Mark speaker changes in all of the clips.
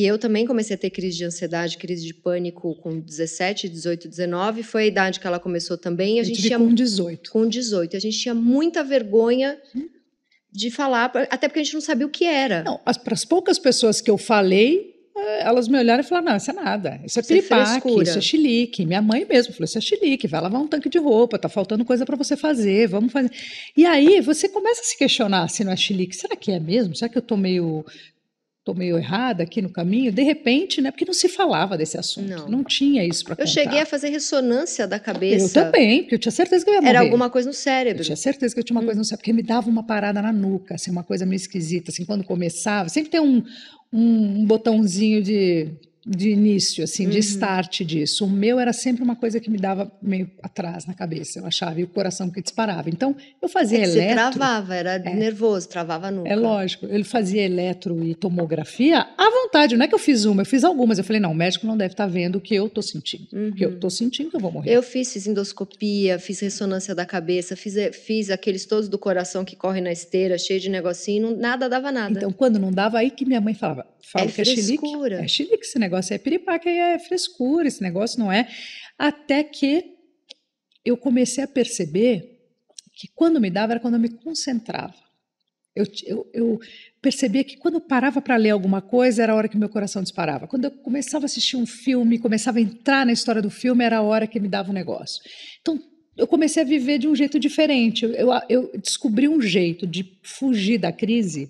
Speaker 1: que eu também comecei a ter crise de ansiedade, crise de pânico com 17, 18, 19, foi a idade que ela começou também. A gente tinha com 18. Com 18, a gente tinha muita vergonha hum. de falar, até porque a gente não sabia o que era. Não, para as poucas pessoas que eu falei, eh, elas me olharam e falaram: não, isso é nada, isso é piripaque, isso é, isso é chilique. Minha mãe mesmo falou: isso é chilique, vai lavar um tanque de roupa, tá faltando coisa para você fazer, vamos fazer. E aí você começa a se questionar se não é chilique, será que é mesmo? Será que eu tô meio estou meio errada aqui no caminho, de repente, né? Porque não se falava desse assunto. Não, não tinha isso para contar. Eu cheguei a fazer ressonância da cabeça. Eu também, porque eu tinha certeza que eu ia morrer. Era alguma coisa no cérebro. Eu tinha certeza que eu tinha uma hum. coisa no cérebro, porque me dava uma parada na nuca, assim, uma coisa meio esquisita, assim, quando começava. Sempre tem um, um, um botãozinho de de início, assim, uhum. de start disso. O meu era sempre uma coisa que me dava meio atrás na cabeça, eu achava, e o coração que disparava. Então, eu fazia é eletro... travava, era é, nervoso, travava nunca. É lógico, ele fazia eletro e tomografia à vontade, não é que eu fiz uma, eu fiz algumas. Eu falei, não, o médico não deve estar tá vendo o que eu tô sentindo, uhum. que eu uhum. tô sentindo que eu vou morrer. Eu fiz, fiz endoscopia, fiz ressonância da cabeça, fiz, eh, fiz aqueles todos do coração que correm na esteira, cheio de negocinho, não, nada dava nada. Então, quando não dava, aí que minha mãe falava, fala é que é frescura. é chilique, é chilique esse negócio negócio é piripaque, é frescura, esse negócio não é. Até que eu comecei a perceber que quando me dava era quando eu me concentrava. Eu, eu, eu percebia que quando eu parava para ler alguma coisa era a hora que meu coração disparava. Quando eu começava a assistir um filme, começava a entrar na história do filme, era a hora que me dava o um negócio. Então, eu comecei a viver de um jeito diferente. Eu, eu, eu descobri um jeito de fugir da crise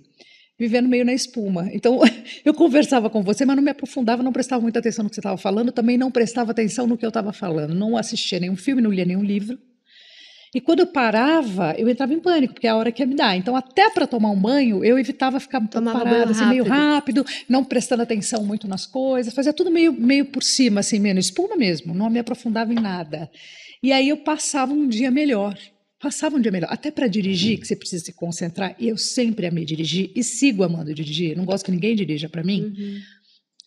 Speaker 1: vivendo meio na espuma. Então, eu conversava com você, mas não me aprofundava, não prestava muita atenção no que você estava falando, também não prestava atenção no que eu estava falando. Não assistia nenhum filme, não lia nenhum livro. E quando eu parava, eu entrava em pânico, porque é a hora que ia me dar. Então, até para tomar um banho, eu evitava ficar Tomava parada, assim, meio rápido, não prestando atenção muito nas coisas, fazia tudo meio, meio por cima, assim, menos espuma mesmo, não me aprofundava em nada. E aí eu passava um dia melhor passava um dia é melhor. Até para dirigir, uhum. que você precisa se concentrar, e eu sempre amei dirigir e sigo amando dirigir, não gosto que ninguém dirija para mim. Uhum.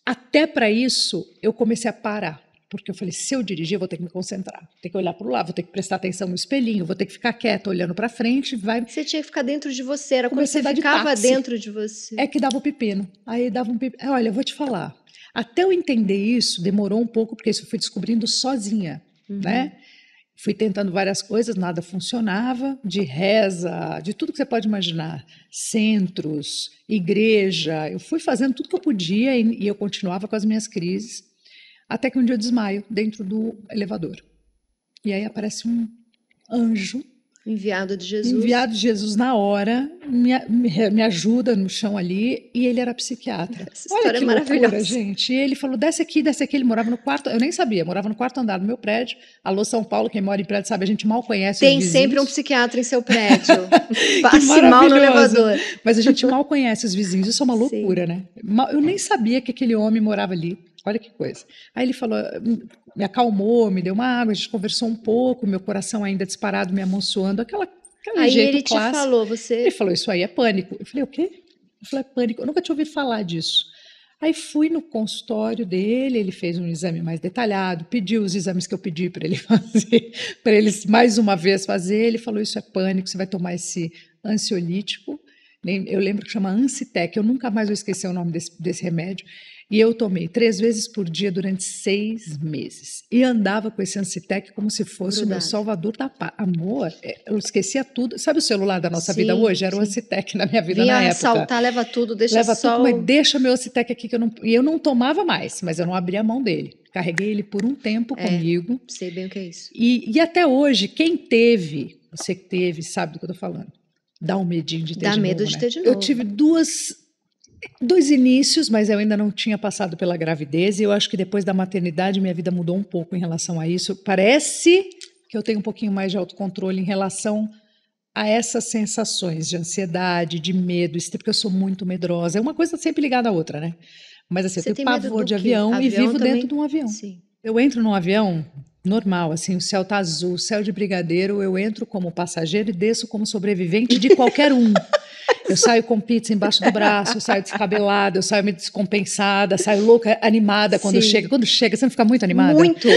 Speaker 1: Até para isso, eu comecei a parar, porque eu falei: se eu dirigir, eu vou ter que me concentrar, tem que olhar para o lado, vou ter que prestar atenção no espelhinho, vou ter que ficar quieta olhando para frente. Vai... Você tinha que ficar dentro de você, era como se você ficava de dentro de você. É que dava o um pepino. Aí dava um pepino. Olha, eu vou te falar. Até eu entender isso, demorou um pouco, porque isso eu fui descobrindo sozinha, uhum. né? Fui tentando várias coisas, nada funcionava, de reza, de tudo que você pode imaginar, centros, igreja. Eu fui fazendo tudo que eu podia e, e eu continuava com as minhas crises, até que um dia eu desmaio dentro do elevador. E aí aparece um anjo Enviado de Jesus. Enviado de Jesus na hora, me, me, eh, me ajuda no chão ali, e ele era psiquiatra. Essa Olha história é que é maravilhosa. Loucura, gente. E ele falou: desce aqui, desce aqui. Ele morava no quarto, eu nem sabia, morava no quarto andar do meu prédio. Alô, São Paulo, quem mora em prédio sabe, a gente mal conhece Tem sempre um psiquiatra em seu prédio. Passe mal no elevador. Mas a gente mal conhece os vizinhos, isso é uma loucura, Sim. né? Eu nem sabia que aquele homem morava ali. Olha que coisa. Aí ele falou, me acalmou, me deu uma água, a gente conversou um pouco, meu coração ainda disparado, me amontoando, aquela, aquele aí jeito ele te falou, você... Ele falou, isso aí é pânico. Eu falei, o quê? Eu falei, é pânico, eu nunca tinha ouvido falar disso. Aí fui no consultório dele, ele fez um exame mais detalhado, pediu os exames que eu pedi para ele fazer, para eles mais uma vez fazer. Ele falou: Isso é pânico, você vai tomar esse ansiolítico. Eu lembro que chama Ancitec, eu nunca mais vou esquecer o nome desse, desse remédio. E eu tomei três vezes por dia durante seis meses. E andava com esse Ancitec como se fosse Verdade. o meu salvador da paz. Amor, é, eu esquecia tudo. Sabe o celular da nossa sim, vida hoje? Era sim. o Ancitec na minha vida Vinha na época. leva tudo, deixa leva só... Tudo, mas deixa meu Ancitec aqui que eu não... E eu não tomava mais, mas eu não abria a mão dele. Carreguei ele por um tempo é, comigo. Sei bem o que é isso. E, e até hoje, quem teve, você que teve, sabe do que eu tô falando. Dá um medinho de ter Dá de medo de né? ter de novo. Eu tive duas Dois inícios, mas eu ainda não tinha passado pela gravidez, e eu acho que depois da maternidade minha vida mudou um pouco em relação a isso. Parece que eu tenho um pouquinho mais de autocontrole em relação a essas sensações de ansiedade, de medo, isso tipo, porque eu sou muito medrosa. É uma coisa sempre ligada à outra, né? Mas assim, Você eu tenho pavor de avião, avião, e vivo também? dentro de um avião. Sim. Eu entro num avião, normal, assim, o céu tá azul, céu de brigadeiro, eu entro como passageiro e desço como sobrevivente de qualquer um. Eu saio com pizza embaixo do braço, eu saio descabelada, eu saio meio descompensada, saio louca, animada quando Sim. chega. Quando chega, você não fica muito animada? Muito.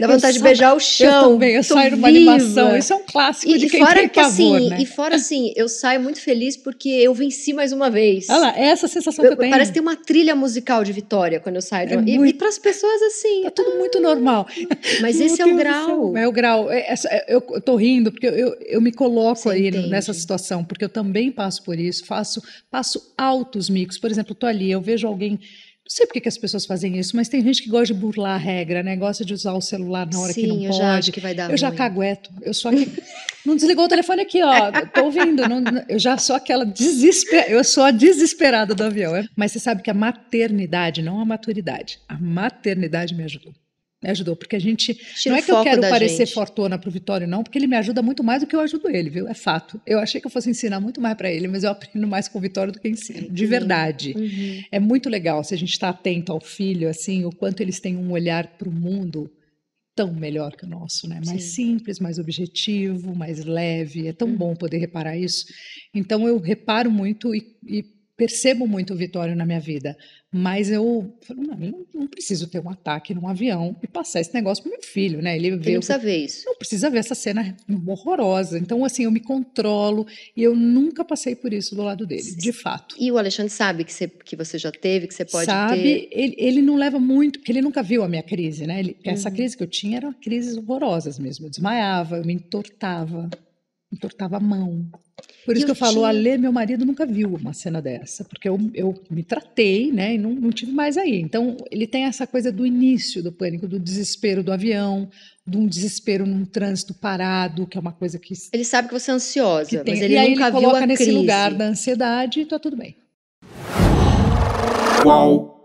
Speaker 1: Dá vontade eu de beijar o chão. Eu também, eu saio viva. numa animação. Isso é um clássico e, de quem fora, tem que, assim, pavor, assim, né? E fora assim, eu saio muito feliz porque eu venci mais uma vez. Olha lá, é essa sensação eu, que eu tenho. Parece ter uma trilha musical de vitória quando eu saio. de é uma... muito... E, e para as pessoas, assim... é tudo muito normal. Mas esse esse é, é o grau. É o grau. É, eu estou rindo porque eu, eu, eu me coloco Você aí entende. nessa situação, porque eu também passo por isso, faço, passo altos micos. Por exemplo, estou ali, eu vejo alguém não sei porque que as pessoas fazem isso, mas tem gente que gosta de burlar a regra, né? Gosta de usar o celular na hora Sim, que não eu pode. Já acho que vai dar eu ruim. já cagueto. Eu sou. não desligou o telefone aqui, ó. Tô ouvindo. Não, eu já sou aquela desesperada. eu sou a desesperada do avião. É, mas você sabe que a maternidade, não a maturidade, a maternidade me ajudou. Me ajudou, porque a gente. Tira não é que eu quero parecer gente. para pro Vitório, não, porque ele me ajuda muito mais do que eu ajudo ele, viu? É fato. Eu achei que eu fosse ensinar muito mais para ele, mas eu aprendo mais com o Vitório do que ensino, de uhum. verdade. Uhum. É muito legal se a gente está atento ao filho, assim, o quanto eles têm um olhar para o mundo tão melhor que o nosso, né? Mais Sim. simples, mais objetivo, mais leve. É tão uhum. bom poder reparar isso. Então eu reparo muito e, e percebo muito o Vitório na minha vida, mas eu não, eu não, preciso ter um ataque num avião e passar esse negócio pro meu filho, né? Ele, ele vê não precisa ver isso. Não precisa ver essa cena horrorosa. Então, assim, eu me controlo e eu nunca passei por isso do lado dele, de fato. E o Alexandre sabe que você, que você já teve, que você pode sabe, ter... Sabe, ele, ele não leva muito, porque ele nunca viu a minha crise, né? Ele, uhum. Essa crise que eu tinha eram crises horrorosas mesmo. Eu desmaiava, eu me entortava, entortava a mão. Por isso que eu tinha... falo, tinha... Alê, meu marido nunca viu uma cena dessa, porque eu, eu me tratei, né, e não, não tive mais aí. Então, ele tem essa coisa do início do pânico, do desespero do avião, de um desespero num trânsito parado, que é uma coisa que... Ele sabe que você é ansiosa, que tem, mas ele e aí nunca ele viu a coloca nesse crise. lugar da ansiedade e tá tudo bem. Qual